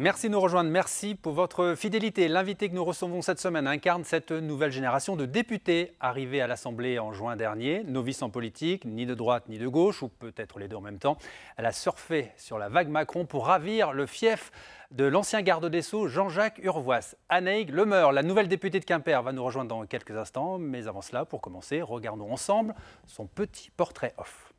Merci de nous rejoindre, merci pour votre fidélité. L'invité que nous recevons cette semaine incarne cette nouvelle génération de députés arrivés à l'Assemblée en juin dernier, novice en politique, ni de droite ni de gauche, ou peut-être les deux en même temps. Elle a surfé sur la vague Macron pour ravir le fief de l'ancien garde des Sceaux Jean-Jacques Urvois. Anaïg Lemeur, la nouvelle députée de Quimper, va nous rejoindre dans quelques instants, mais avant cela, pour commencer, regardons ensemble son petit portrait off.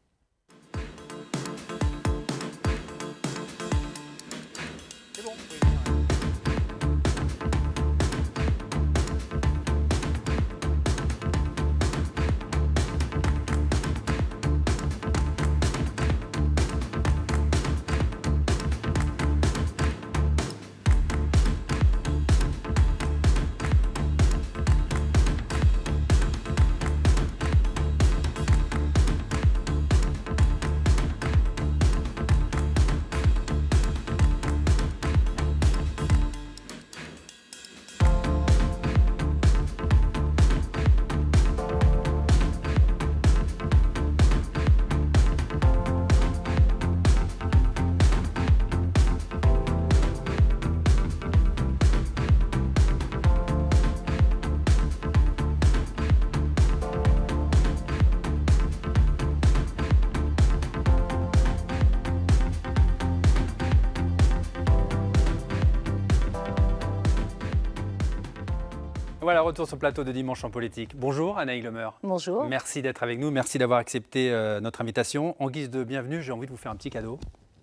voilà, retour sur le plateau de Dimanche en politique. Bonjour Anaïs Lemer. Bonjour. Merci d'être avec nous, merci d'avoir accepté euh, notre invitation. En guise de bienvenue, j'ai envie de vous faire un petit cadeau.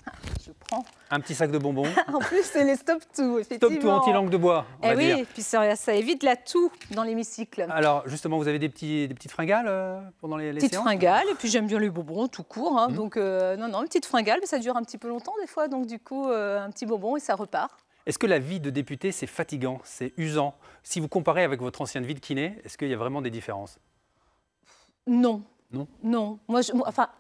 Ah, je prends. Un petit sac de bonbons. en plus, c'est les stop tout, Stop tout anti-langue de bois. On eh oui, puis ça, évite la toux dans l'hémicycle. Alors, justement, vous avez des, petits, des petites fringales euh, pendant les, les Petites fringales, et puis j'aime bien les bonbons tout court. Hein. Mmh. Donc, euh, non, non, une petite fringale, mais ça dure un petit peu longtemps des fois. Donc, du coup, un petit bonbon et ça repart. Est-ce que la vie de député, c'est fatigant, c'est usant Si vous comparez avec votre ancienne vie de kiné, est-ce qu'il y a vraiment des différences Non. Non Non. Moi, je, enfin,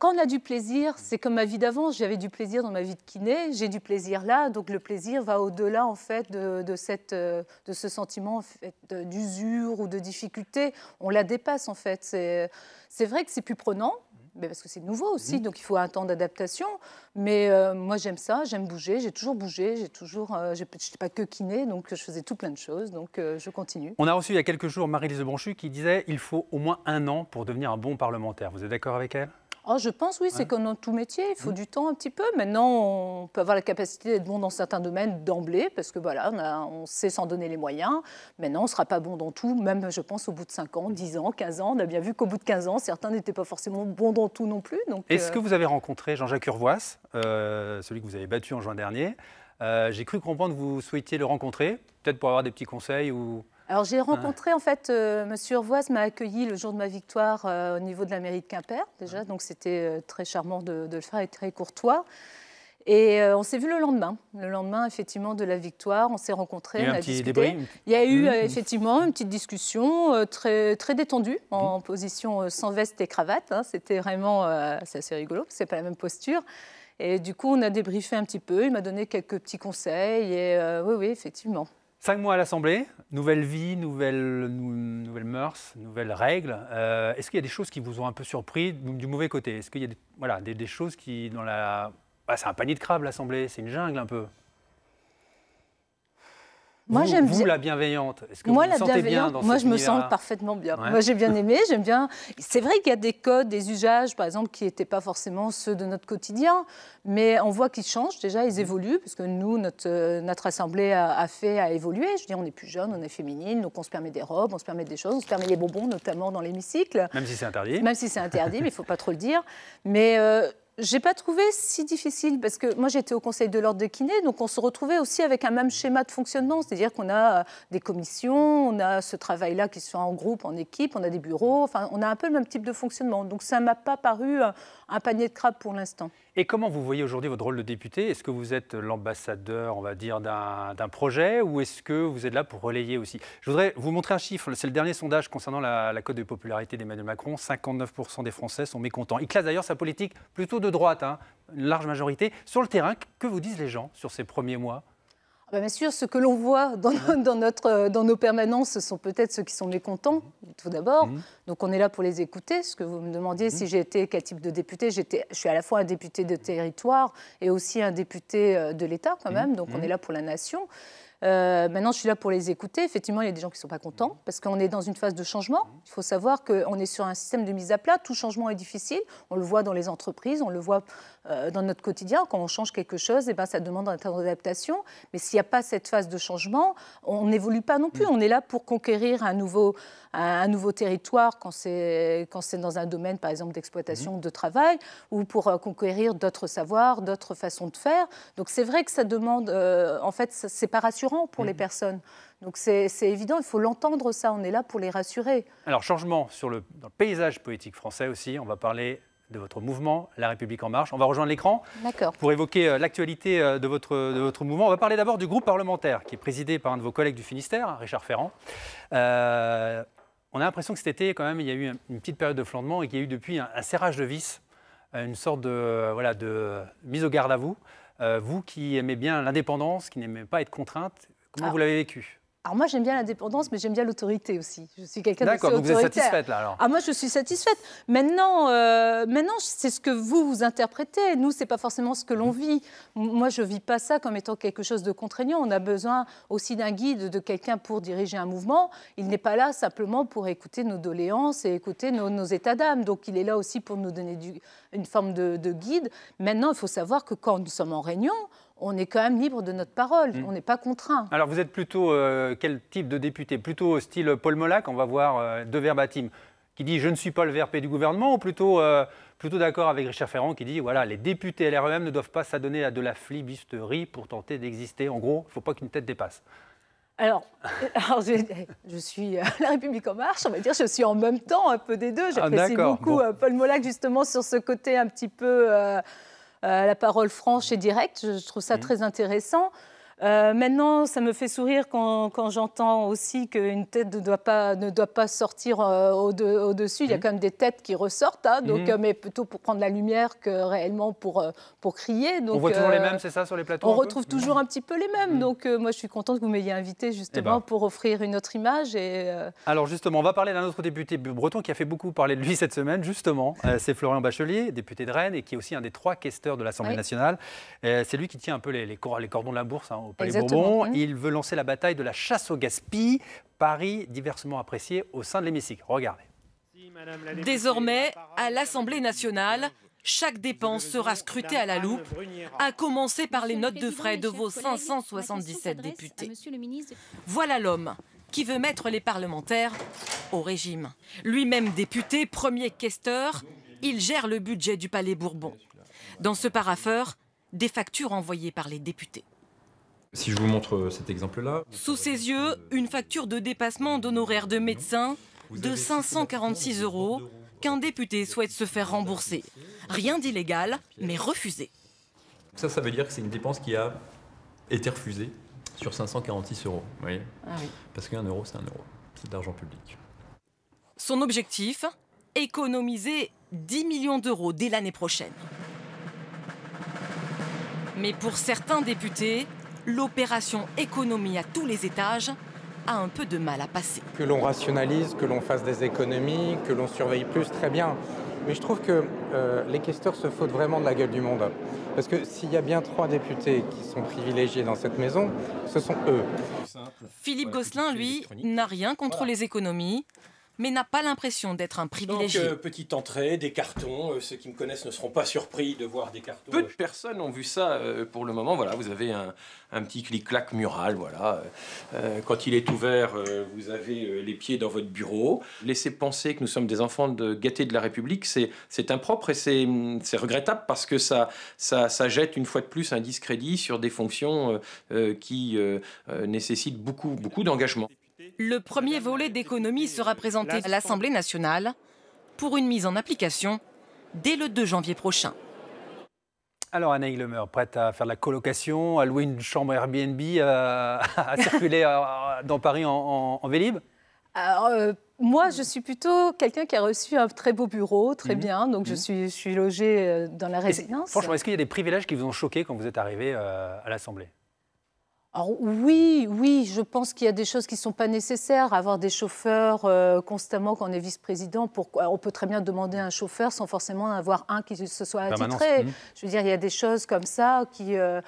quand on a du plaisir, c'est comme ma vie d'avant, j'avais du plaisir dans ma vie de kiné, j'ai du plaisir là, donc le plaisir va au-delà en fait de, cette, euh, de ce sentiment d'usure ou de difficulté, on la dépasse en fait. C'est vrai que c'est plus prenant, mais parce que c'est nouveau aussi, mhm. donc il faut un temps d'adaptation. Mais euh, moi, j'aime ça, j'aime bouger, j'ai toujours bougé, j'ai toujours, euh, pas que kiné, donc euh, je faisais tout plein de choses, donc je continue. On a reçu il y a quelques jours Marie-Lise Branchu qui disait il faut au moins un an pour devenir un bon parlementaire. Vous êtes d'accord avec elle Oh, je pense, oui, c'est comme dans tout métier, il faut mm. du temps un petit peu. Maintenant, on peut avoir la capacité d'être bon dans certains domaines d'emblée, parce que voilà, on, sait s'en donner les moyens. Maintenant, on ne sera pas bon dans tout, même, je pense, au bout de 5 ans, 10 mm. ans, 15 ans. On a bien vu qu'au bout de 15 ans, certains n'étaient pas forcément bons dans tout non plus. Est-ce euh que vous avez rencontré Jean-Jacques Urvois, euh, celui que vous avez battu en juin dernier euh, J'ai cru comprendre que vous souhaitiez le rencontrer, peut-être pour avoir des petits conseils ou alors j'ai rencontré en fait M. Euh, Monsieur Urvoise m'a accueilli le jour de ma victoire euh, au niveau de la mairie de Quimper déjà, donc c'était euh, très charmant de, le faire et très courtois. Et on s'est vu le lendemain, le lendemain effectivement de la victoire, on s'est rencontré Il y a on a discuté. Il y a eu mmh. effectivement une petite discussion très très détendue, en mmh. position sans veste et cravate. Hein. c'était vraiment c'est assez rigolo, c'est pas la même posture. Et du coup, on a débriefé un petit peu. Il m'a donné quelques petits conseils. Et oui, oui, effectivement. Cinq mois à l'Assemblée, nouvelle vie, nouvelles nouvelle mœurs, nouvelles règles. Euh, est-ce qu'il y a des choses qui vous ont un peu surpris du mauvais côté Est-ce qu'il y a des, voilà, des, choses qui, dans la. Bah, c'est un panier de crabes l'Assemblée, c'est une jungle un peu. Moi, j'aime bien. la bienveillante. Que moi, vous vous sentez Bien dans moi, je me sens parfaitement bien. Moi, j'ai bien aimé. J'aime bien. C'est vrai qu'il y a des codes, des usages, par exemple, qui n'étaient pas forcément ceux de notre quotidien, mais on voit qu'ils changent. Déjà, ils mm-hmm. évoluent, parce que nous, notre, euh, notre assemblée a, fait, a évolué. Je dis, on est plus jeune, on est féminine, donc on se permet des robes, on se permet des choses, on se permet des bonbons, notamment dans l'hémicycle. Même si c'est interdit. Même si c'est interdit, mais il faut pas trop le dire. Mais euh, j'ai pas trouvé si difficile parce que moi j'étais au Conseil de l'ordre de kiné, donc on se retrouvait aussi avec un même schéma de fonctionnement, c'est-à-dire qu'on a euh, des commissions, on a ce travail-là qui soit en groupe, en équipe, on a des bureaux, enfin on a un peu le même type de fonctionnement. Donc ça m'a pas paru euh, un panier de crabes pour l'instant. Et comment vous voyez aujourd'hui votre rôle de député Est-ce que vous êtes l'ambassadeur, on va dire, d'un projet ou est-ce que vous êtes là pour relayer aussi Je voudrais vous montrer un chiffre. C'est le dernier sondage concernant la, la cote de popularité d'Emmanuel Macron. 59% des Français sont mécontents. Il classe d'ailleurs sa politique plutôt de droite, hein, une large majorité. Sur le terrain, que vous disent les gens sur ces premiers mois Bien sûr, ce que l'on voit euh, dans, nos permanences, ce sont peut-être ceux qui sont mécontents, tout d'abord. Mhm. Donc on est là pour les écouter. Ce que vous me demandiez, mhm. si j'étais quel type de député, je suis à la fois un député de territoire et aussi un député euh, de l'État quand mhm. même. Donc on est là pour la nation. Euh, maintenant, je suis là pour les écouter. Effectivement, il y a des gens qui ne sont pas contents parce qu'on est dans une phase de changement. Mhm. Il faut savoir qu'on est sur un système de mise à plat. Tout changement est difficile. On le voit dans les entreprises, on le voit euh, dans notre quotidien. Quand on change quelque chose, eh ben, ça demande un temps d'adaptation. Mais s'il n'y a pas cette phase de changement, on n'évolue pas non plus. Mhm. On est là pour conquérir un nouveau, un, nouveau territoire quand c'est dans un domaine, par exemple, d'exploitation, mhm. de travail, ou pour euh, conquérir d'autres savoirs, d'autres façons de faire. Donc c'est vrai que ça demande, en fait, c'est pas rassurant pour les mhm. personnes. Donc c'est évident, il faut l'entendre ça, on est là pour les rassurer. Alors changement sur le, dans le paysage politique français aussi, on va parler de votre mouvement, La République en marche. On va rejoindre l'écran pour évoquer euh, l'actualité euh, de votre, de votre mouvement. On va parler d'abord du groupe parlementaire qui est présidé par un de vos collègues du Finistère, Richard Ferrand. Euh, on a l'impression que cet été, quand même, il y a eu une petite période de flandement et qu'il y a eu depuis un, un serrage de vis, une sorte de, voilà, de mise au garde à vous. Euh, vous qui aimez bien l'indépendance, qui n'aimez pas être contrainte, comment ah. vous l'avez vécu alors moi j'aime bien l'indépendance, mais j'aime bien l'autorité aussi. Je suis quelqu'un d'assez D'accord, vous êtes satisfaite là Ah moi je suis satisfaite. Maintenant, euh, maintenant c'est ce que vous vous interprétez. Nous c'est pas forcément ce que l'on mhm. vit. Moi je vis pas ça comme étant quelque chose de contraignant. On a besoin aussi d'un guide, de quelqu'un pour diriger un mouvement. Il n'est pas là simplement pour écouter nos doléances et écouter nos, états d'âme. Donc il est là aussi pour nous donner une forme de, de guide. Maintenant il faut savoir que quand nous sommes en réunion, on est quand même libre de notre parole, mm. on n'est pas contraint. Alors vous êtes plutôt euh, quel type de député Plutôt au style Paul Molac, on va voir euh, de verbatim, qui dit je ne suis pas le VRP du gouvernement, ou plutôt, euh, plutôt d'accord avec Richard Ferrand qui dit voilà, les députés LREM ne doivent pas s'adonner à de la flibusterie pour tenter d'exister. En gros, il ne faut pas qu'une tête dépasse. Alors, je, suis La République en marche, on va dire, je suis en même temps un peu des deux. Ah, J'apprécie beaucoup Paul Molac justement sur ce côté un petit peu... Euh, la parole franche et directe. Je trouve ça très intéressant. Euh, maintenant, ça me fait sourire quand, j'entends aussi qu'une tête ne doit pas, ne doit pas sortir euh, au-dessus. Il y a mmh. quand même des têtes qui ressortent, hein, donc, mmh. euh, mais plutôt pour prendre la lumière que réellement pour, pour crier. Donc, on voit toujours les mêmes, c'est ça, sur les plateaux On retrouve toujours un petit peu les mêmes. Mmh. Donc moi, je suis contente que vous m'ayez invité eh justement ben. pour offrir une autre image. Et, Alors justement, on va parler d'un autre député breton qui a fait beaucoup parler de lui cette semaine, justement. c'est Florian Bachelier, député de Rennes, et qui est aussi un des trois questeurs de l'Assemblée nationale. c'est lui qui tient un peu les, les, cordons de la bourse. Hein, au Palais Bourbon. Mmh. Il veut lancer la bataille de la chasse au gaspillage, Paris, diversement apprécié au sein de l'hémicycle. Regardez. Désormais, à l'Assemblée nationale, chaque dépense sera scrutée à la loupe, à commencer par les notes de frais de vos 577 députés. Voilà l'homme qui veut mettre les parlementaires au régime. Lui-même député, premier questeur, il gère le budget du Palais Bourbon. Dans ce parapheur, des factures envoyées par les députés. Si je vous montre euh, cet exemple-là. Sous ses yeux, une facture de dépassement d'honoraires de médecin de 546 euros qu'un député souhaite se faire rembourser. Rien d'illégal, mais refusé. Ça, ça veut dire que c'est une dépense qui a été refusée sur 546 euros. Ah Parce qu'un euro, c'est un euro. C'est de l'argent public. Son objectif Économiser 10 millions d'euros dès l'année prochaine. Mais pour certains députés, l'opération économie à tous les étages a un peu de mal à passer. Que l'on rationalise, que l'on fasse des économies, que l'on surveille plus, très bien. Mais je trouve que euh, les questeurs se foutent vraiment de la gueule du monde. Parce que s'il y a bien trois députés qui sont privilégiés dans cette maison, ce sont eux. Philippe Gosselin, lui, n'a rien contre les économies mais n'a pas l'impression d'être un privilégié. Donc, euh, petite entrée, des cartons. Euh, ceux qui me connaissent ne seront pas surpris de voir des cartons. Peu de personnes ont vu ça euh, pour le moment. Voilà, vous avez un, petit clic-clac mural. Voilà. quand il est ouvert, vous avez les pieds dans votre bureau. Laisser penser que nous sommes des enfants de gâtés de la République, c'est impropre et c'est regrettable parce que ça, ça, ça, jette une fois de plus un discrédit sur des fonctions qui nécessitent beaucoup, beaucoup d'engagement. Le premier volet d'économie sera présenté à l'Assemblée nationale pour une mise en application dès le 2 janvier prochain. Alors Anaï Lemeur, prête à faire de la colocation, à louer une chambre Airbnb, euh, à circuler euh, euh, dans Paris en, Vélib moi, je suis plutôt quelqu'un qui a reçu un très beau bureau, très mhm. bien. Donc, je, mhm. suis, je logée dans la résidence. franchement, est-ce qu'il y a des privilèges qui vous ont choqué quand vous êtes arrivé à l'Assemblée alors, oui, oui, je pense qu'il y a des choses qui ne sont pas nécessaires. Avoir des chauffeurs euh, constamment quand on est vice-président, on peut très bien demander un chauffeur sans forcément avoir un qui se soit attitré. Mmh. Je veux dire, il y a des choses comme ça qui... Euh,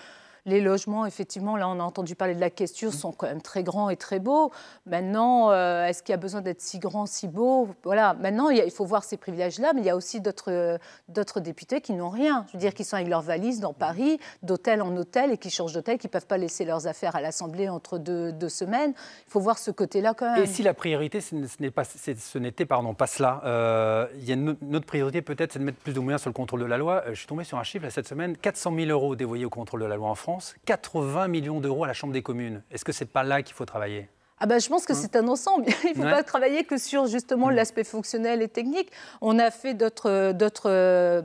les logements, effectivement, là on a entendu parler de la question, mm. sont quand même très grands et très beaux. Maintenant, euh, est-ce qu'il y a besoin d'être si grand, si beau Voilà, maintenant il faut voir ces privilèges-là, mais il y a aussi euh, d'autres députés qui n'ont rien. Je veux dire, qui sont avec leurs valises dans Paris, d'hôtel en hôtel, et qui changent d'hôtel, qui ne peuvent pas laisser leurs affaires à l'Assemblée entre deux, semaines. Il faut voir ce côté-là quand même. Et si la priorité, ce n'était pas, pas, cela, euh, il y a une, notre priorité peut-être, c'est de mettre plus de moyens sur le contrôle de la loi. Je suis tombé sur un chiffre là, cette semaine, 400 000 euros dévoyés au contrôle de la loi en France. 80 millions d'euros à la Chambre des communes. Est-ce que ce n'est pas là qu'il faut travailler ah ben, je pense que hein c'est un ensemble. Il ne faut pas travailler que sur justement hmm. l'aspect fonctionnel et technique. On a fait d'autres euh, euh,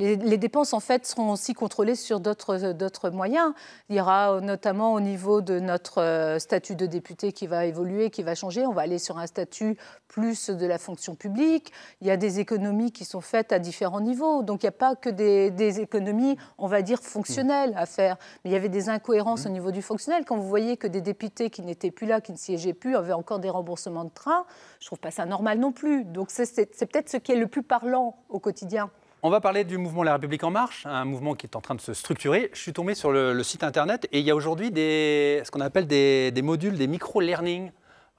les, dépenses, en fait, seront aussi contrôlées sur d'autres euh, moyens. Il y aura euh, notamment au niveau de notre euh, statut de député qui va évoluer, qui va changer. On va aller sur un statut plus de la fonction publique. Il y a des économies qui sont faites à différents niveaux. Donc, il n'y a pas que des, économies, on va dire, fonctionnelles à faire. Mais il y avait des incohérences au niveau du fonctionnel. Quand vous voyez que des députés qui n'étaient plus là, qui ne siégeaient plus, avaient encore des remboursements de train, je ne trouve pas ça normal non plus. Donc, c'est peut-être ce qui est le plus parlant au quotidien. On va parler du mouvement La République en marche, un mouvement qui est en train de se structurer. Je suis tombé sur le, site internet et il y a aujourd'hui ce qu'on appelle des, modules, des micro-learning.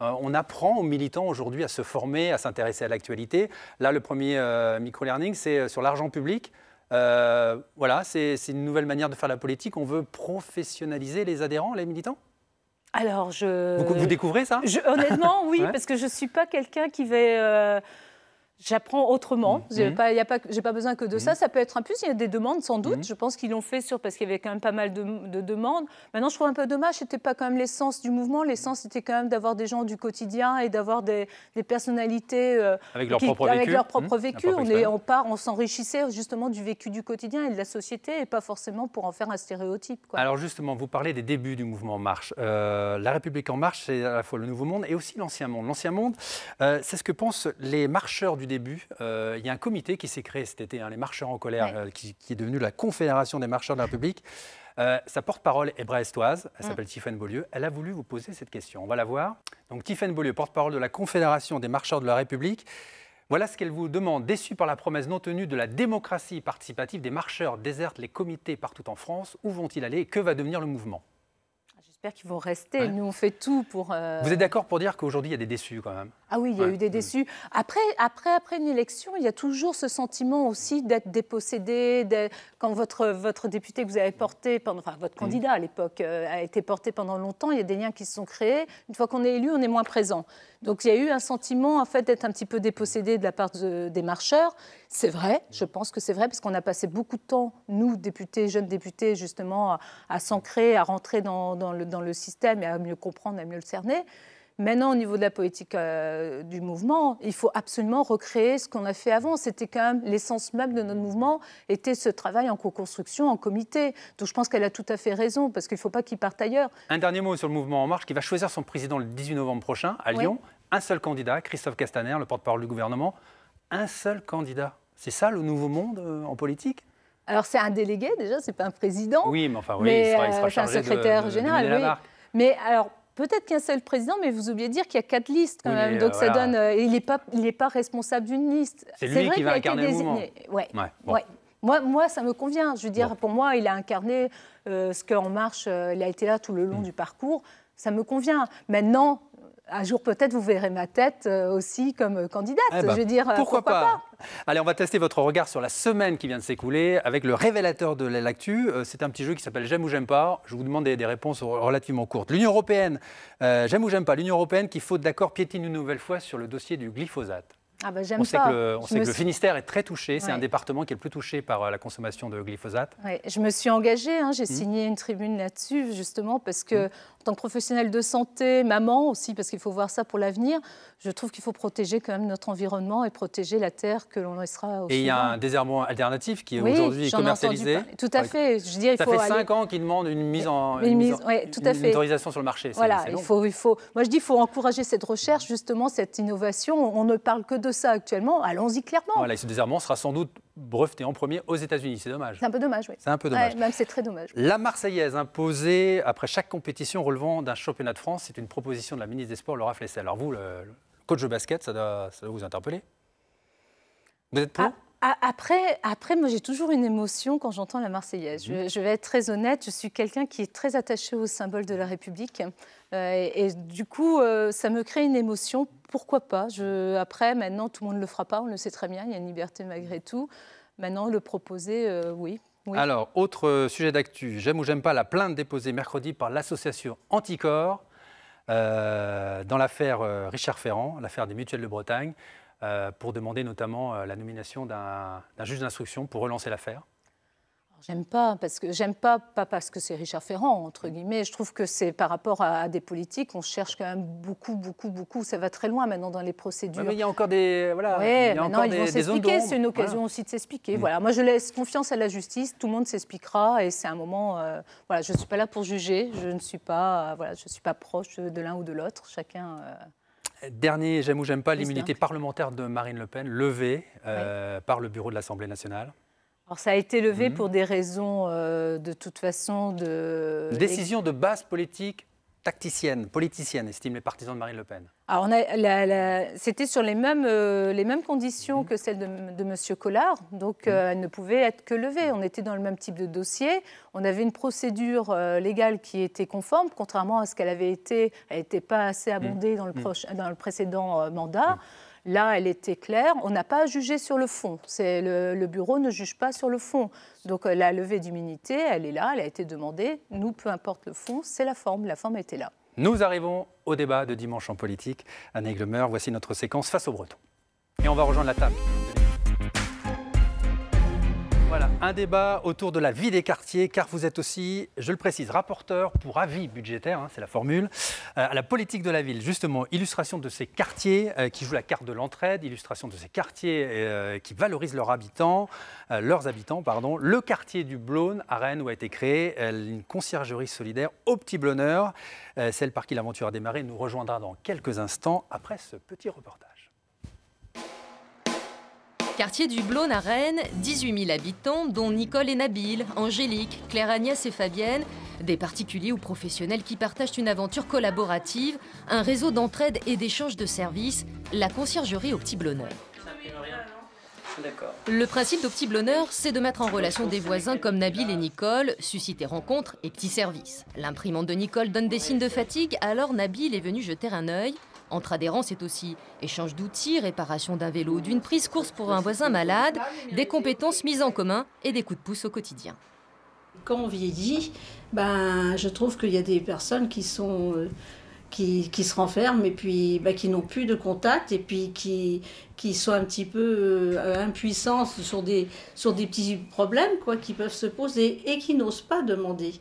Euh, on apprend aux militants aujourd'hui à se former, à s'intéresser à l'actualité. Là, le premier euh, micro-learning, c'est euh, sur l'argent public. voilà, c'est une nouvelle manière de faire la politique. On veut professionnaliser les adhérents, les militants alors, je. Vous, découvrez ça Honnêtement, oui, parce que je ne suis pas quelqu'un qui va J'apprends autrement. Mmh. Je n'ai mmh. pas, j'ai pas, besoin que de mmh. ça. Ça peut être un plus. Il y a des demandes, sans doute. Je pense qu'ils l'ont fait sur, parce qu'il y avait quand même pas mal de, demandes. Maintenant, je trouve un peu dommage. Ce n'était pas quand même l'essence du mouvement. L'essence, c'était quand même d'avoir des gens du quotidien et d'avoir des, personnalités. Euh, avec leur propre vécu. Avec leur propre vécu. on, est, part, on s'enrichissait justement du vécu du quotidien et de la société et pas forcément pour en faire un stéréotype. Quoi. Alors, justement, vous parlez des débuts du mouvement En Marche. Euh, la République En Marche, c'est à la fois le Nouveau Monde et aussi l'Ancien Monde. L'Ancien Monde, euh, c'est ce que pensent les marcheurs du début, euh, il y a un comité qui s'est créé cet été, hein, les marcheurs en colère, euh, qui, est devenu la Confédération des marcheurs de la République. Euh, sa porte-parole est brestoise, elle mm. s'appelle mmh. Beaulieu. Elle a voulu vous poser cette question. On va la voir. Donc Tiffaine Beaulieu, porte-parole de la Confédération des marcheurs de la République. Voilà ce qu'elle vous demande. Déçue par la promesse non tenue de la démocratie participative, des marcheurs désertent les comités partout en France. Où vont-ils aller et que va devenir le mouvement ah, J'espère qu'ils vont rester. Nous, on fait tout pour. Vous êtes d'accord pour dire qu'aujourd'hui, il y a des déçus quand même ah oui, il y a eu des déçus. Après, après, après une élection, il y a toujours ce sentiment aussi d'être dépossédé. Quand votre, votre député que vous avez porté, pendant, enfin votre mm. candidat à l'époque, euh, a été porté pendant longtemps, il y a des liens qui se sont créés. Une fois qu'on est élu, on est moins présent. Donc il y a eu un sentiment en fait d'être un petit peu dépossédé de la part des marcheurs. C'est vrai, je pense que c'est vrai, parce qu'on a passé beaucoup de temps, nous, députés, jeunes députés, justement, à, s'ancrer, à rentrer le, dans le système et à mieux comprendre, à mieux le cerner. Maintenant, au niveau de la politique euh, du mouvement, il faut absolument recréer ce qu'on a fait avant. C'était quand même l'essence même de notre mouvement, était ce travail en co-construction, en comité. Donc je pense qu'elle a tout à fait raison, parce qu'il ne faut pas qu'il parte ailleurs. Un dernier mot sur le mouvement En Marche, qui va choisir son président le 18 novembre prochain à Lyon. Un seul candidat, Christophe Castaner, le porte-parole du gouvernement. Un seul candidat. C'est ça le nouveau monde euh, en politique alors c'est un délégué déjà, c'est pas un président. Oui, mais enfin oui, il sera, il sera euh, chargé secrétaire de, général. Mais alors peut-être qu'un seul président, mais vous oubliez de dire qu'il y a quatre listes quand même. Euh, Donc ça donne. Euh, il n'est pas, pas responsable d'une liste. C'est lui qui va incarner le Ouais. Moi, moi, ça me convient. Je veux dire, pour moi, il a incarné euh, ce qu'En Marche, il a été là tout le long mm. du parcours. Ça me convient. Maintenant, un jour peut-être vous verrez ma tête euh, aussi comme euh, candidate. Eh ben, je veux dire, euh, pourquoi, pas. Allez, on va tester votre regard sur la semaine qui vient de s'écouler avec le révélateur de la l'actu. C'est un petit jeu qui s'appelle J'aime ou j'aime pas. Je vous demande des, réponses relativement courtes. L'Union européenne, j'aime ou j'aime pas. L'Union européenne qui, faute d'accord, piétine une nouvelle fois sur le dossier du glyphosate. Ah bah, on sait que, le, Finistère est très touché, c'est un département qui est le plus touché par euh, la consommation de glyphosate. Je me suis engagée, hein. j'ai mmh. signé une tribune là-dessus justement parce que mmh. en tant que professionnelle de santé, maman aussi, parce qu'il faut voir ça pour l'avenir, je trouve qu'il faut protéger quand même notre environnement et protéger la terre que l'on laissera au Et il y a un désherbant alternatif qui est aujourd'hui commercialisé. Tout à fait. Je dirais ça fait cinq ans qu'il demande une mise en, autorisation sur le marché. Voilà, il faut, moi je dis qu'il faut encourager cette recherche justement, cette innovation. On ne parle que de ça actuellement, allons-y clairement. Voilà, ce désarmement sera sans doute breveté en premier aux États-Unis. C'est dommage. C'est un peu dommage, oui. C'est un peu dommage. même c'est très dommage. La Marseillaise imposée après chaque compétition relevant d'un championnat de France, c'est une proposition de la ministre des Sports, Laura Flessel. Alors vous, le, coach de basket, ça doit, vous interpeller Vous êtes pour ah, ah, après, après, moi j'ai toujours une émotion quand j'entends la Marseillaise. Mhm. Je, vais être très honnête, je suis quelqu'un qui est très attaché au symbole de la République. Euh, et, du coup, euh, ça me crée une émotion, pourquoi pas Après, maintenant, tout le monde ne le fera pas, on le sait très bien, il y a une liberté malgré mhm. tout. Maintenant, le proposer, euh, oui, Alors, autre sujet d'actu, j'aime ou j'aime pas la plainte déposée mercredi par l'association Anticorps dans l'affaire Richard Ferrand, l'affaire des mutuelles de Bretagne. Euh, pour demander notamment euh, la nomination d'un juge d'instruction pour relancer l'affaire J'aime pas, parce que j'aime pas, pas parce que c'est Richard Ferrand, entre guillemets. Je trouve que c'est par rapport à, des politiques, on cherche quand même beaucoup, beaucoup, beaucoup. Ça va très loin maintenant dans les procédures. mais il y a encore des. Voilà. il y a maintenant, ils vont s'expliquer. C'est une occasion aussi de s'expliquer. Mm. Voilà. Moi, je laisse confiance à la justice. Tout le monde s'expliquera. Et c'est un moment. Euh, voilà, je ne suis pas là pour juger. Je ne suis pas, voilà, je suis pas proche de l'un ou de l'autre. Chacun. Dernier j'aime ou j'aime pas, l'immunité parlementaire de Marine Le Pen, levée euh, par le bureau de l'Assemblée nationale. Alors ça a été levé mhm. pour des raisons euh, de toute façon de... Décision de base politique tacticienne, politicienne, estiment les partisans de Marine Le Pen Alors, c'était sur les mêmes, euh, les mêmes conditions mhm. que celles de, de M. Collard, donc mhm. euh, elle ne pouvait être que levée. On était dans le même type de dossier, on avait une procédure euh, légale qui était conforme, contrairement à ce qu'elle avait été, elle n'était pas assez abondée mhm. dans, le proche, dans, le précédent mandat. Là, elle était claire. On n'a pas jugé sur le fond. Le, le bureau ne juge pas sur le fond. Donc euh, la levée d'immunité, elle est là, elle a été demandée. Nous, peu importe le fond, c'est la forme. La forme était là. Nous arrivons au débat de dimanche en politique. Anne Glemeur, voici notre séquence face aux Bretons. Et on va rejoindre la table. Voilà, un débat autour de la vie des quartiers, car vous êtes aussi, je le précise, rapporteur pour avis budgétaire, hein, c'est la formule, euh, à la politique de la ville. Justement, illustration de ces quartiers euh, qui jouent la carte de l'entraide, illustration de ces quartiers euh, qui valorisent leurs habitants, leurs habitants, pardon. Le quartier du Blône à Rennes où a été créée une conciergerie solidaire au petit Blonneur, celle par qui l'aventure a démarré, nous rejoindra dans quelques instants après ce petit reportage. Quartier du Blône à Rennes, 18 000 habitants, dont Nicole et Nabil, Angélique, Claire Agnès et Fabienne, des particuliers ou professionnels qui partagent une aventure collaborative, un réseau d'entraide et d'échange de services, la conciergerie au petit Le principe d'Opti Blonneur, c'est de mettre en relation des voisins comme Nabil et Nicole, susciter rencontres et petits services. L'imprimante de Nicole donne des signes de fatigue, alors Nabil est venu jeter un œil. Entre adhérents, c'est aussi échange d'outils, réparation d'un vélo d'une prise, course pour un voisin malade, des compétences mises en commun et des coups de pouce au quotidien. Quand on vieillit, ben, je trouve qu'il y a des personnes qui sont... Euh, qui, qui, se renferment et puis ben, qui n'ont plus de contact et puis qui, qui sont un petit peu euh, impuissantes sur des, sur des petits problèmes quoi, qui peuvent se poser et qui n'osent pas demander.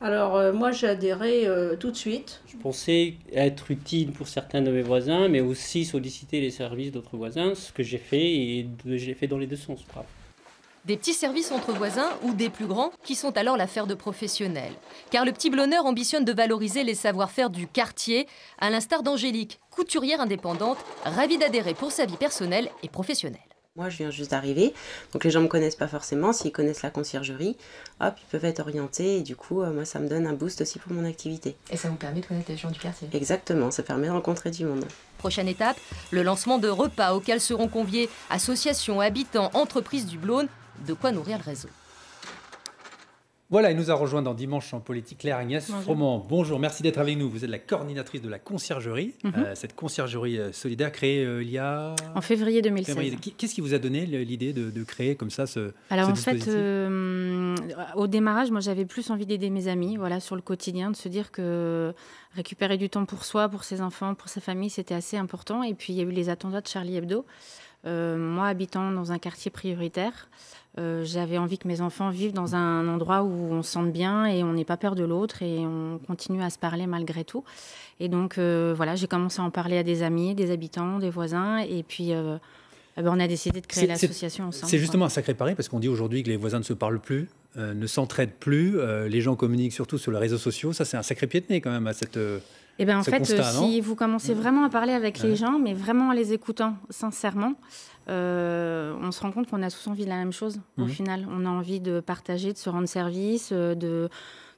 Alors euh, moi j'ai adhéré euh, tout de suite. Je pensais être utile pour certains de mes voisins, mais aussi solliciter les services d'autres voisins, ce que j'ai fait et je l'ai fait dans les deux sens. Des petits services entre voisins ou des plus grands qui sont alors l'affaire de professionnels. Car le petit Blonneur ambitionne de valoriser les savoir-faire du quartier, à l'instar d'Angélique, couturière indépendante, ravie d'adhérer pour sa vie personnelle et professionnelle. Moi, je viens juste d'arriver, donc les gens ne me connaissent pas forcément. S'ils connaissent la conciergerie, hop, ils peuvent être orientés et du coup, euh, moi, ça me donne un boost aussi pour mon activité. Et ça vous permet de connaître les gens du quartier Exactement, ça permet de rencontrer du monde. Prochaine étape, le lancement de repas auxquels seront conviés associations, habitants, entreprises du Blône, de quoi nourrir le réseau. Voilà, il nous a rejoint dans Dimanche en politique Claire Agnès bonjour. Bonjour, merci d'être avec nous. Vous êtes la coordinatrice de la conciergerie, mhm. euh, cette conciergerie euh, solidaire créée euh, il y a... En février 2016. Qu'est-ce qui vous a donné l'idée de, créer comme ça ce... Alors en fait, au démarrage, moi j'avais plus envie d'aider mes amis, voilà, sur le quotidien, de se dire que récupérer du temps pour soi, pour ses enfants, pour sa famille, c'était assez important. Et puis il y a eu les attentats de Charlie Hebdo. moi habitant dans un quartier prioritaire. Euh, j'avais envie que mes enfants vivent dans un endroit où on se sente bien et on n'est pas peur de l'autre et on continue à se parler malgré tout. Et donc euh, voilà, j'ai commencé à en parler à des amis, des habitants, des voisins et puis. Euh, eh ben, on a décidé de créer l'association ensemble. C'est justement un sacré pari parce qu'on dit aujourd'hui que les voisins ne se parlent plus, ne s'entraident plus, les gens communiquent surtout sur les réseaux sociaux. Ça, c'est un sacré pied de nez quand même à cette eh bien, en fait, euh, si vous commencez mm. vraiment à parler avec les gens, mais vraiment en les écoutant sincèrement, euh, on se rend compte qu'on a tous envie de la même chose. Au mm. final, on a envie de partager, de se rendre service, euh, de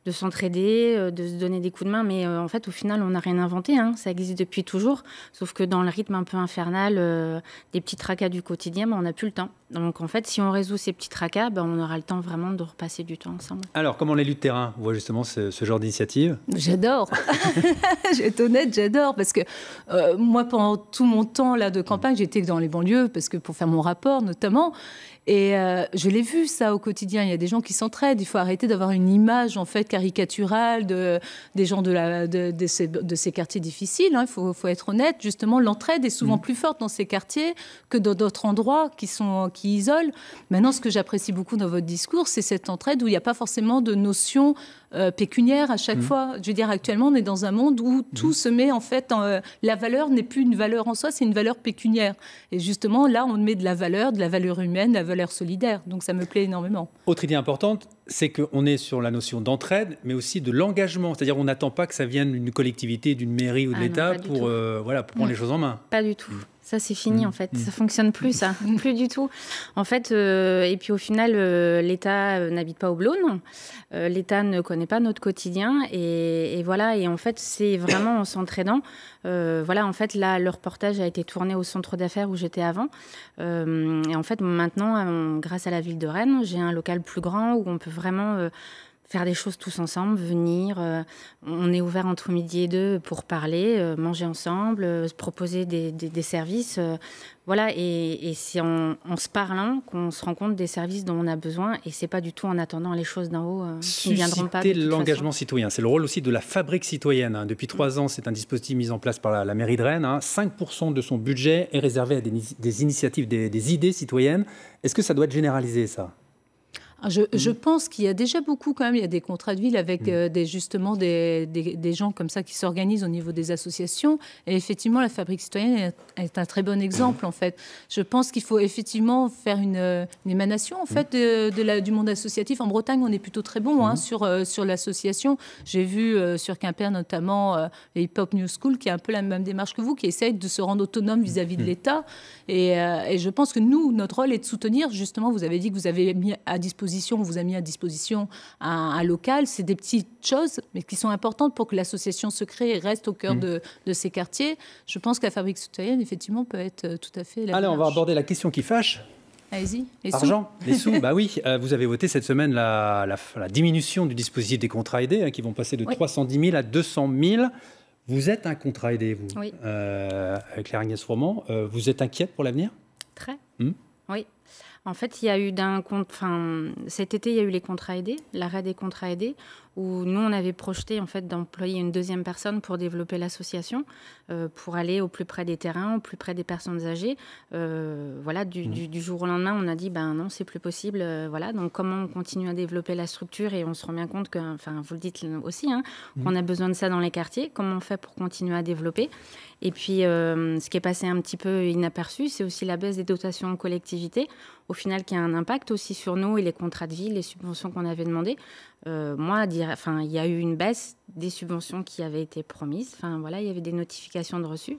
de s'entraider, euh, de se donner des coups de main. Mais euh, en fait, au final, on n'a rien inventé. Hein. Ça existe depuis toujours. Sauf que dans le rythme un peu infernal, euh, des petits tracas du quotidien, ben, on n'a plus le temps. Donc en fait, si on résout ces petits tracas, ben, on aura le temps vraiment de repasser du temps ensemble. Alors, comment les lutte terrain voit justement ce, genre d'initiative J'adore. Je honnête, j'adore. Parce que moi, pendant tout mon temps là, de campagne, j'étais dans les banlieues parce que pour faire mon rapport notamment. Et je l'ai vu ça au quotidien. Il y a des gens qui s'entraident. Il faut arrêter d'avoir une image en fait caricatural des gens de, de, ces, quartiers difficiles. Il hein. faut, être honnête. Justement, l'entraide est souvent mm. plus forte dans ces quartiers que dans d'autres endroits qui, sont, qui isolent. Maintenant, ce que j'apprécie beaucoup dans votre discours, c'est cette entraide où il n'y a pas forcément de notion euh, pécuniaire à chaque mmh. fois. Je veux dire, actuellement, on est dans un monde où mmh. tout se met en fait. Euh, la valeur n'est plus une valeur en soi, c'est une valeur pécuniaire. Et justement, là, on met de la valeur, de la valeur humaine, de la valeur solidaire. Donc, ça me plaît énormément. Autre idée importante, c'est qu'on est sur la notion d'entraide, mais aussi de l'engagement. C'est-à-dire, on n'attend pas que ça vienne d'une collectivité, d'une mairie ou de ah l'État pour, euh, voilà, pour prendre les choses en main. Pas du tout. Mmh. Ça, c'est fini, mm. en fait. Ça mm. Ça fonctionne plus, ça. Mm. plus du tout. En fait, euh, et puis au final, euh, l'État euh, n'habite pas au Blône. L'État ne connaît pas notre quotidien. Et, et voilà. Et en fait, c'est vraiment en s'entraînant. voilà, en fait, là, le reportage a été tourné au centre d'affaires où j'étais avant. et en fait, maintenant, grâce à la ville de Rennes, j'ai un local plus grand où on peut vraiment faire des choses tous ensemble, venir. Euh, on est ouvert entre midi et deux pour parler, euh, manger ensemble, euh, se proposer des, services. voilà, et, c'est en, se parlant qu'on se rend compte des services dont on a besoin, et c'est pas du tout en attendant les choses d'en haut qui ne viendront pas. C'est l'engagement citoyen, c'est le rôle aussi de la fabrique citoyenne. Hein. Depuis trois ans, c'est un dispositif mis en place par la, mairie de Rennes. 5% hein. de son budget est réservé à des, des initiatives, des idées citoyennes. Est-ce que ça doit être généralisé, ça Mm. Je, pense qu'il y a déjà beaucoup quand même, il y a des contrats de ville avec mm. euh, des, justement des, des, gens comme ça qui s'organisent au niveau des associations. Et effectivement, la fabrique citoyenne est, un très bon exemple en fait. Je pense qu'il faut effectivement faire une, euh, émanation en mm. fait de, la, du monde associatif. En Bretagne, on est plutôt très bon hein, sur, euh, sur l'association. J'ai vu sur Quimper notamment les Hip Hop New School qui a un peu la même démarche que vous, qui essaye de se rendre autonome vis-à-vis de l'État. et je pense que nous, notre rôle est de soutenir justement, vous avez dit que vous avez mis à disposition on vous a mis à disposition un, local. C'est des petites choses, mais qui sont importantes pour que l'association se crée et reste au cœur mm. de, de, ces quartiers. Je pense que la fabrique citoyenne, effectivement, peut être euh, tout à fait la. Allez, on va aborder la question qui fâche. Allez-y. Les Argent, sous. les sous. bah oui, euh, vous avez voté cette semaine la, la, diminution du dispositif des contrats aidés, hein, qui vont passer de 310 000 à 200 000. Vous êtes un contrat aidé, vous, oui. euh, Claire Agnès Roman. Euh, vous êtes inquiète pour l'avenir Très. Hmm oui. En fait, il y a eu d'un enfin, cet été, il y a eu les contrats aidés, l'arrêt des contrats aidés, où nous, on avait projeté en fait d'employer une deuxième personne pour développer l'association, euh, pour aller au plus près des terrains, au plus près des personnes âgées. Euh, voilà, mmh. du, jour au lendemain, on a dit, ben non, c'est plus possible. Euh, voilà, donc comment on continue à développer la structure et on se rend bien compte que, enfin, vous le dites aussi, hein, mmh. qu'on a besoin de ça dans les quartiers. Comment on fait pour continuer à développer et puis, euh, ce qui est passé un petit peu inaperçu, c'est aussi la baisse des dotations en collectivités, au final, qui a un impact aussi sur nous et les contrats de vie, les subventions qu'on avait demandées. Euh, moi, enfin, il y a eu une baisse des subventions qui avaient été promises. Enfin, voilà, il y avait des notifications de reçus.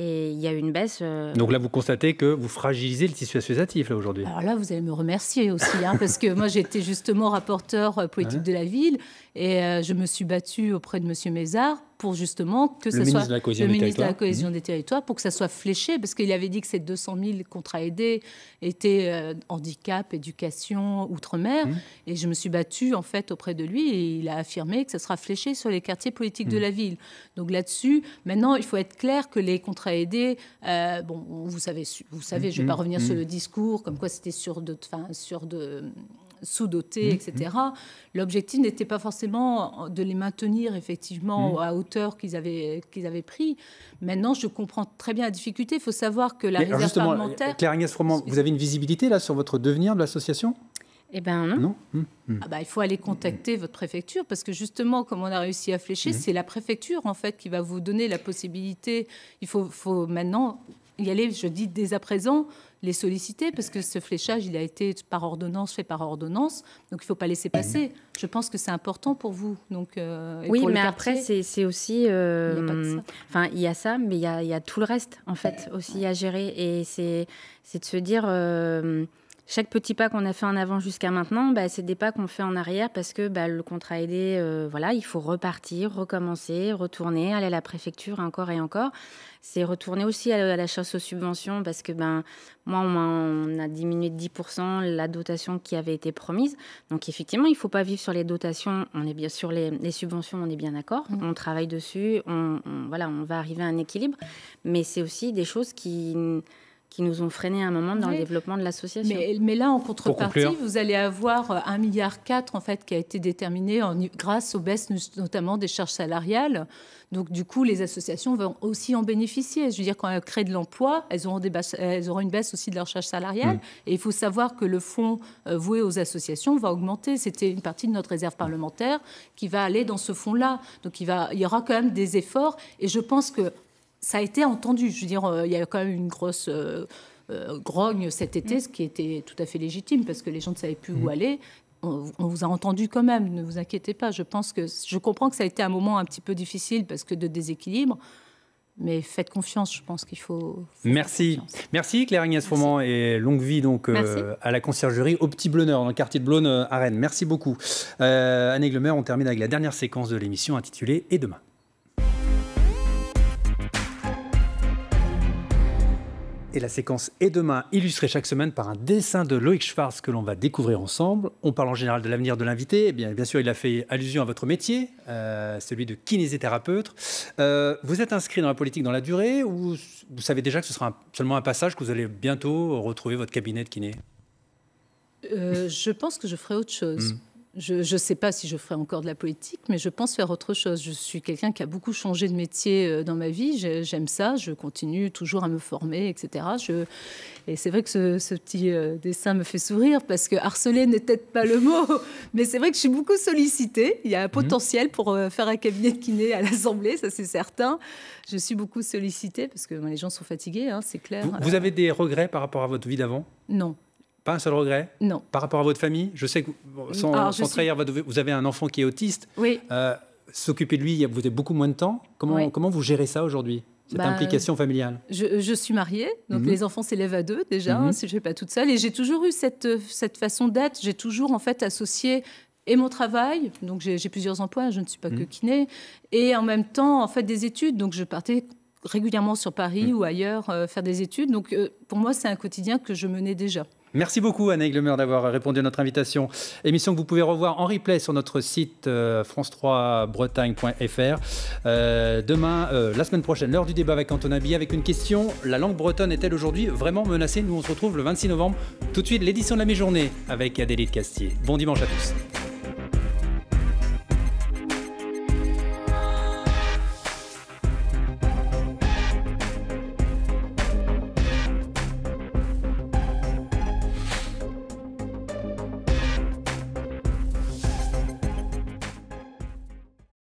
Et il y a une baisse. Euh, Donc là, vous constatez que vous fragilisez le tissu associatif aujourd'hui. Alors là, vous allez me remercier aussi, hein, parce que moi, j'étais justement rapporteur politique de la ville, et euh, je me suis battue auprès de M. Mézard pour justement que ce soit le ministre de la Cohésion, des, territoires. la cohésion des Territoires, pour que ça soit fléché, parce qu'il avait dit que ces 200 000 contrats aidés étaient euh, handicap, éducation, outre-mer. Mhm. Et je me suis battue en fait auprès de lui et il a affirmé que ça sera fléché sur les quartiers politiques de mhm. la ville. Donc là-dessus, maintenant, il faut être clair que les contrats aidés, euh, bon, vous savez, vous savez, je ne vais mhm. pas revenir sur le discours, comme quoi c'était sur de, fin, sur de sous-dotés, mmh. etc. Mmh. L'objectif n'était pas forcément de les maintenir effectivement mmh. à hauteur qu'ils avaient, qu'ils avaient pris. Maintenant, je comprends très bien la difficulté. Il faut savoir que la Mais réserve parlementaire... Claire Froment, vous avez une visibilité là sur votre devenir de l'association eh bien non. non Ah bah, il faut aller contacter votre préfecture parce que justement, comme on a réussi à flécher, c'est la préfecture en fait qui va vous donner la possibilité. Il faut, faut maintenant y aller, je dis dès à présent, les solliciter, parce que ce fléchage, il a été par ordonnance, fait par ordonnance, donc il ne faut pas laisser passer. Je pense que c'est important pour vous. Donc, euh, oui, mais après, c'est aussi... Euh, enfin, il y a ça, mais il y a, il y a, tout le reste, en fait, aussi à gérer. Et c'est de se dire... Euh, chaque petit pas qu'on a fait en avant jusqu'à maintenant, bah, c'est des pas qu'on fait en arrière parce que bah, le contrat aidé, euh, voilà, il faut repartir, recommencer, retourner, aller à la préfecture encore et encore. C'est retourner aussi à, la chasse aux subventions parce que ben moi on a, diminué de 10% la dotation qui avait été promise. Donc effectivement, il faut pas vivre sur les dotations. On est bien sur les, subventions, on est bien d'accord. Mmh. On travaille dessus. voilà, on va arriver à un équilibre. Mais c'est aussi des choses qui qui nous ont freiné un moment dans le développement de l'association. Mais, là, en contrepartie, vous allez avoir 1,4 euh, milliard en fait, qui a été déterminé en, grâce aux baisses notamment des charges salariales. Donc, du coup, les associations vont aussi en bénéficier. Je veux dire, quand elles créent de l'emploi, elles, auront euh, une baisse aussi de leurs charges salariales. Mm. Et il faut savoir que le fonds euh, voué aux associations va augmenter. C'était une partie de notre réserve parlementaire qui va aller dans ce fonds-là. Donc, il, va, il y aura quand même des efforts. Et je pense que ça a été entendu. Je veux dire, euh, il y a quand même une grosse euh, euh, grogne cet été, mm. ce qui était tout à fait légitime parce que les gens ne savaient plus où mm. aller. On, vous a entendu quand même, ne vous inquiétez pas. Je pense que je comprends que ça a été un moment un petit peu difficile parce que de déséquilibre, mais faites confiance, je pense qu'il faut. Merci. Merci Claire Agnès Fourmand et longue vie donc à la conciergerie au Petit Bleuneur dans le quartier de Blône à Rennes. Merci beaucoup. Euh, Anne Glemer, on termine avec la dernière séquence de l'émission intitulée Et demain. la séquence est demain, illustrée chaque semaine par un dessin de Loïc Schwarz que l'on va découvrir ensemble. On parle en général de l'avenir de l'invité. Eh bien, bien sûr, il a fait allusion à votre métier, euh, celui de kinésithérapeute. Euh, vous êtes inscrit dans la politique dans la durée ou vous savez déjà que ce sera seulement un passage que vous allez bientôt retrouver votre cabinet de kiné euh, Je pense que je ferai autre chose. Hmm. Je ne sais pas si je ferai encore de la politique, mais je pense faire autre chose. Je suis quelqu'un qui a beaucoup changé de métier euh, dans ma vie. J'aime ça. Je continue toujours à me former, etc. Et c'est vrai que ce, petit euh, dessin me fait sourire parce que harceler n'est peut-être pas le mot, mais c'est vrai que je suis beaucoup sollicitée. Il y a un mhm. potentiel pour euh, faire un cabinet de kiné à l'Assemblée, ça c'est certain. Je suis beaucoup sollicitée parce que les gens sont fatigués, hein, c'est clair. vous avez des regrets par rapport à votre vie d'avant Non. Pas un seul regret Non. Par rapport à votre famille Je sais que, mm. sans, vous avez un enfant qui est autiste. Oui. Euh, s'occuper de lui, vous avez beaucoup moins de temps. Comment, comment vous gérez ça aujourd'hui cette bah, implication familiale je, suis mariée, donc mhm. les enfants s'élèvent à deux déjà, mhm. hein, si je ne suis pas toute seule. Et j'ai toujours eu cette, euh, cette façon d'être. J'ai toujours en fait associé et mon travail, donc j'ai plusieurs emplois, je ne suis pas que mhm. kiné, et en même temps en fait des études. Donc je partais régulièrement sur Paris ou ailleurs euh, faire des études. Donc pour moi c'est un quotidien que je menais déjà. Merci beaucoup, Anne Glemer, d'avoir répondu à notre invitation. Émission que vous pouvez revoir en replay sur notre site euh, france3bretagne.fr. Euh, demain, euh, la semaine prochaine, l'heure du débat avec Anton avec une question la langue bretonne est-elle aujourd'hui vraiment menacée Nous, on se retrouve le 26 novembre. Tout de suite, l'édition de la mi-journée avec Adélie de Castier. Bon dimanche à tous.